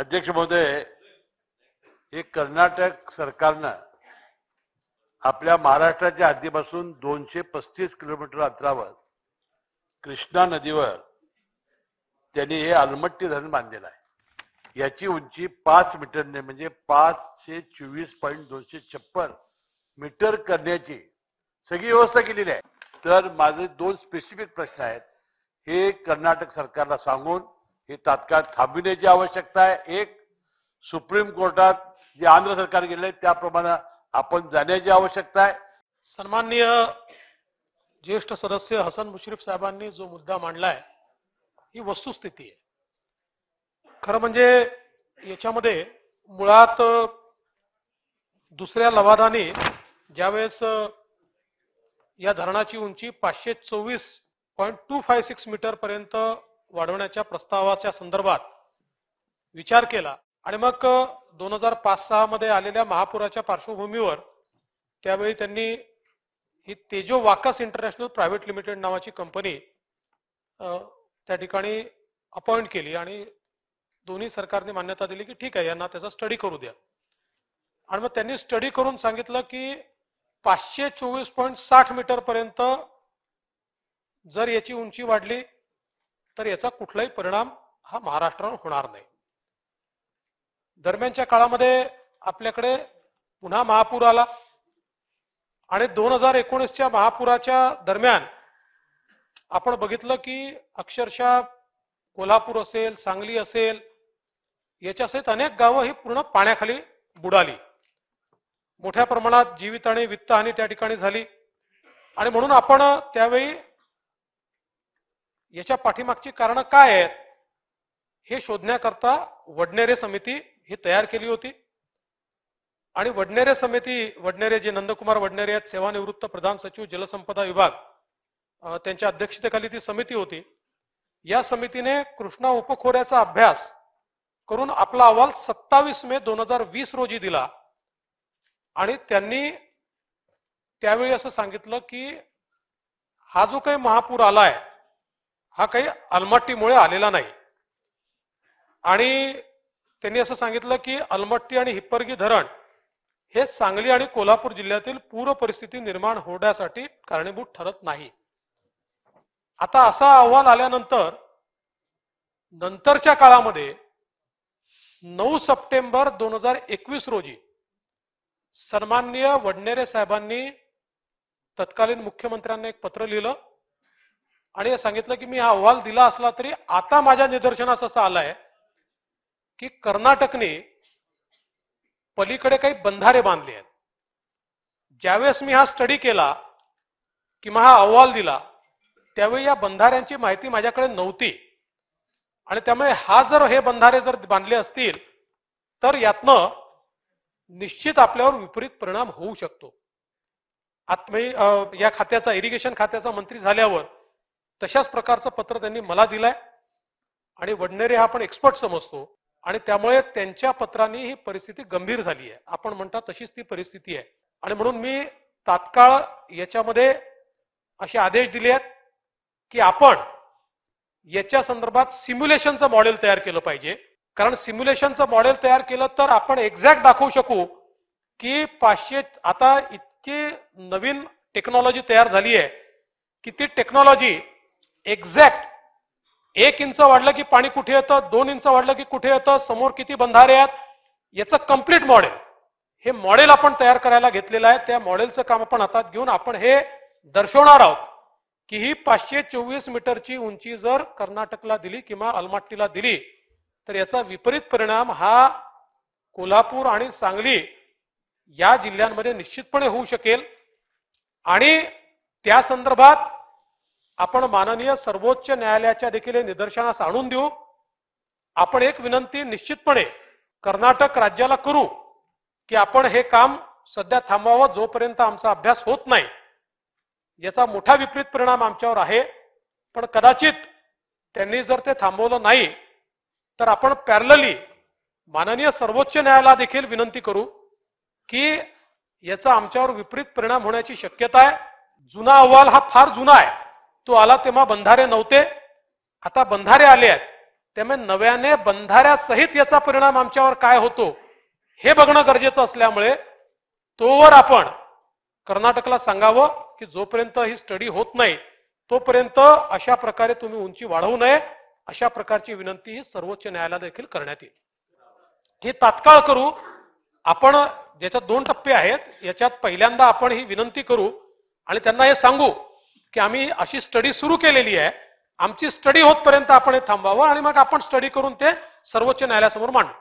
अध्यक्ष महोदय हे कर्नाटक सरकारनं आपल्या महाराष्ट्राच्या आधीपासून दोनशे पस्तीस किलोमीटर अंतरावर कृष्णा नदीवर त्यांनी हे अलमट्टी धरण बांधलेलं आहे याची उंची पाच मीटरने म्हणजे पाचशे चोवीस पॉईंट दोनशे छप्पन मीटर करण्याची सगळी व्यवस्था केलेली आहे तर माझे दोन स्पेसिफिक प्रश्न आहेत हे कर्नाटक सरकारला सांगून ही तात्काळ थांबविण्याची आवश्यकता आहे एक सुप्रीम कोर्टात जे आंध्र सरकार गेले त्याप्रमाणे आपण जाण्याची आवश्यकता आहे सन्माननीय ज्येष्ठ सदस्य हसन मुश्रीफ साहेबांनी जो मुद्दा मांडलाय ही वस्तुस्थिती आहे खरं म्हणजे याच्यामध्ये मुळात दुसऱ्या लवादाने ज्यावेळेस या धरणाची उंची पाचशे चोवीस point two five six metre पर्यंत वाढवण्याच्या प्रस्तावाच्या संदर्भात विचार केला आणि मग दोन हजार पाच सहा मध्ये आलेल्या महापुराच्या पार्श्वभूमीवर त्यावेळी त्यांनी ही तेजो वाकस इंटरनॅशनल प्रायव्हेट लिमिटेड नावाची कंपनी त्या ठिकाणी अपॉइंट केली आणि दोन्ही सरकारने मान्यता दिली की ठीक आहे यांना त्याचा स्टडी करू द्या आणि मग त्यांनी स्टडी करून सांगितलं की पाचशे चोवीस पॉईंट साठ मीटर पर्यंत जर याची उंची वाढली तर याचा कुठलाही परिणाम हा महाराष्ट्रावर होणार नाही दरम्यानच्या काळामध्ये आपल्याकडे पुन्हा महापूर आला आणि दोन हजार एकोणीसच्या महापुराच्या दरम्यान आपण बघितलं की अक्षरशः कोल्हापूर असेल सांगली असेल याच्यासहित अनेक गावं ही पूर्ण पाण्याखाली बुडाली मोठ्या प्रमाणात जीवित आणि वित्तहानी त्या ठिकाणी झाली आणि म्हणून आपण त्यावेळी याच्या पाठीमागची कारण काय आहेत हे शोधण्याकरता वडनेरे समिती ही तयार केली होती आणि वडनेरे समिती वडनेरे जे नंदकुमार वडनेरे आहेत सेवानिवृत्त प्रधान सचिव जलसंपदा विभाग त्यांच्या अध्यक्षतेखाली ती समिती होती या समितीने कृष्णा उपखोऱ्याचा अभ्यास करून आपला अहवाल सत्तावीस मे दोन हजार वीस रोजी दिला आणि त्यांनी त्यावेळी असं सांगितलं की हा जो काही महापूर आलाय हा काही अलमट्टीमुळे आलेला नाही आणि त्यांनी असं सांगितलं की अलमट्टी आणि हिप्परगी धरण हे सांगली आणि कोल्हापूर जिल्ह्यातील पूर परिस्थिती निर्माण होण्यासाठी कारणीभूत ठरत नाही आता असा अहवाल आल्यानंतर नंतरच्या काळामध्ये नऊ सप्टेंबर दोन हजार एकवीस रोजी सन्माननीय वडनेरे साहेबांनी तत्कालीन मुख्यमंत्र्यांना एक पत्र लिहिलं आणि सांगितलं की मी हा अहवाल दिला असला तरी आता माझ्या निदर्शनास असं आलंय की कर्नाटकने पलीकडे काही बंधारे बांधले आहेत ज्यावेळेस मी हा स्टडी केला किंवा हा अहवाल दिला त्यावेळी या बंधाऱ्यांची माहिती माझ्याकडे नव्हती आणि त्यामुळे हा जर हे बंधारे जर बांधले असतील तर यातनं निश्चित आपल्यावर विपरीत परिणाम होऊ शकतो आत्म या खात्याचा इरिगेशन खात्याचा मंत्री झाल्यावर तशाच प्रकारचं पत्र त्यांनी मला दिलंय आणि वडनेरे हा आपण एक्सपर्ट समजतो आणि त्यामुळे त्यांच्या पत्राने ही परिस्थिती गंभीर झाली आहे आपण म्हणता तशीच ती परिस्थिती आहे आणि म्हणून मी तात्काळ याच्यामध्ये असे आदेश दिले आहेत की आपण याच्या संदर्भात सिम्युलेशनचं मॉडेल तयार केलं पाहिजे कारण सिम्युलेशनचं मॉडेल तयार केलं तर आपण एक्झॅक्ट दाखवू शकू की पाचशे आता इतकी नवीन टेक्नॉलॉजी तयार झाली आहे की ती टेक्नॉलॉजी एक्झॅक्ट एक इंच वाढलं की पाणी कुठे येतं दोन इंच वाढलं की कुठे येतं समोर किती बंधारे आहेत याचं कम्प्लीट मॉडेल हे मॉडेल आपण तयार करायला घेतलेलं आहे त्या मॉडेलचं काम आपण हातात घेऊन आपण हे दर्शवणार आहोत की ही पाचशे चोवीस मीटरची उंची जर कर्नाटकला दिली किंवा अलमाट्टीला दिली तर याचा विपरीत परिणाम हा कोल्हापूर आणि सांगली या जिल्ह्यांमध्ये निश्चितपणे होऊ शकेल आणि त्या संदर्भात आपण माननीय सर्वोच्च न्यायालयाच्या देखील हे निदर्शनास आणून देऊ आपण एक विनंती निश्चितपणे कर्नाटक राज्याला करू की आपण हे काम सध्या थांबवावं जोपर्यंत आमचा अभ्यास होत नाही याचा मोठा विपरीत परिणाम आमच्यावर आहे पण कदाचित त्यांनी जर ते थांबवलं नाही तर आपण पॅरलली माननीय सर्वोच्च न्यायालयाला देखील विनंती करू की याचा आमच्यावर विपरीत परिणाम होण्याची शक्यता आहे जुना अहवाल हा फार जुना आहे तो आला तेव्हा बंधारे नव्हते आता बंधारे आले आहेत त्यामुळे नव्याने बंधाऱ्यासहित याचा परिणाम आमच्यावर काय होतो हे बघणं गरजेचं असल्यामुळे तोवर आपण कर्नाटकला सांगावं की जोपर्यंत ही स्टडी होत नाही तोपर्यंत अशा प्रकारे तुम्ही उंची वाढवू नये अशा प्रकारची विनंती ही सर्वोच्च न्यायालयाला देखील करण्यात येईल हे तात्काळ करू आपण ज्याच्यात दोन टप्पे आहेत याच्यात पहिल्यांदा आपण ही विनंती करू आणि त्यांना हे सांगू की आम्ही अशी स्टडी सुरू केलेली आहे आमची स्टडी होतपर्यंत आपण हे थांबवावं आणि मग आपण स्टडी करून ते सर्वोच्च न्यायालयासमोर मांडू